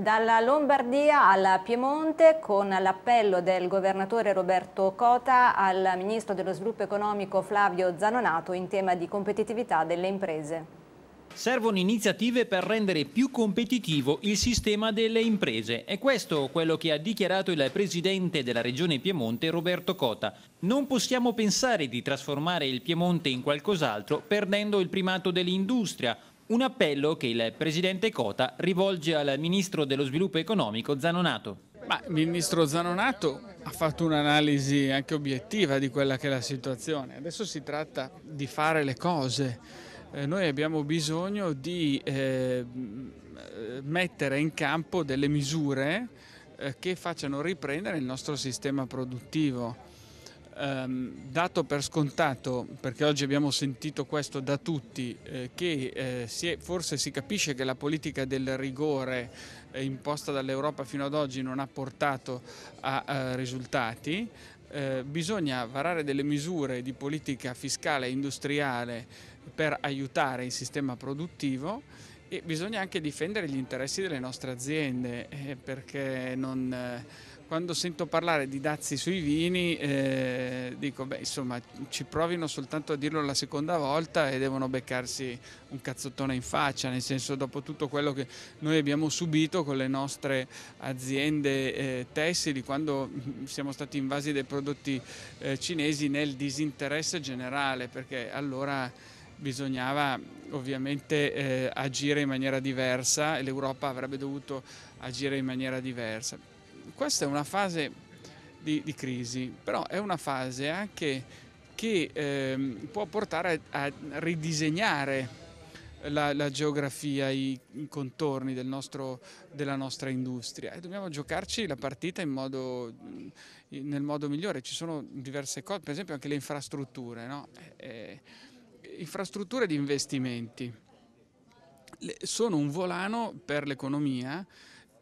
Dalla Lombardia al Piemonte con l'appello del governatore Roberto Cota al ministro dello sviluppo economico Flavio Zanonato in tema di competitività delle imprese. Servono iniziative per rendere più competitivo il sistema delle imprese. È questo quello che ha dichiarato il presidente della regione Piemonte Roberto Cota. Non possiamo pensare di trasformare il Piemonte in qualcos'altro perdendo il primato dell'industria un appello che il presidente Cota rivolge al ministro dello sviluppo economico Zanonato. Ma il ministro Zanonato ha fatto un'analisi anche obiettiva di quella che è la situazione. Adesso si tratta di fare le cose. Eh, noi abbiamo bisogno di eh, mettere in campo delle misure eh, che facciano riprendere il nostro sistema produttivo ehm, dato per scontato, perché oggi abbiamo sentito questo da tutti, eh, che eh, si è, forse si capisce che la politica del rigore eh, imposta dall'Europa fino ad oggi non ha portato a, a eh, risultati, eh, bisogna varare delle misure di politica fiscale e industriale per aiutare il sistema produttivo e bisogna anche difendere gli interessi delle nostre aziende eh, perché non quando sento parlare di dazi sui vini eh, dico, beh, insomma, ci provino soltanto a dirlo la seconda volta e devono beccarsi un cazzottone in faccia, nel senso dopo tutto quello che noi abbiamo subito con le nostre aziende eh, tessili, quando mm, siamo stati invasi dai prodotti eh, cinesi nel disinteresse generale, perché allora bisognava ovviamente eh, agire in maniera diversa e l'Europa avrebbe dovuto agire in maniera diversa questa è una fase di, di, crisi, però è una fase anche che ehm, può portare a, ridisegnare la, la, geografia, i, i contorni del nostro, della nostra industria e dobbiamo giocarci la partita modo, nel modo migliore. Ci sono diverse cose, per esempio anche le infrastrutture, no? eh, eh infrastrutture di investimenti sono un volano per l'economia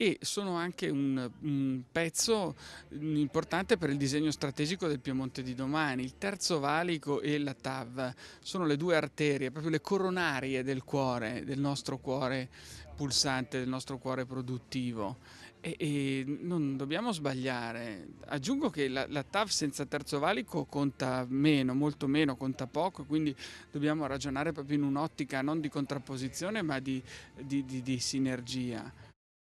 e sono anche un, un, pezzo importante per il disegno strategico del Piemonte di domani. Il terzo valico e la TAV sono le due arterie, proprio le coronarie del cuore, del nostro cuore pulsante, del nostro cuore produttivo. E, e non dobbiamo sbagliare. Aggiungo che la, la TAV senza terzo valico conta meno, molto meno, conta poco, quindi dobbiamo ragionare proprio in un'ottica non di contrapposizione ma di, di, di, di sinergia.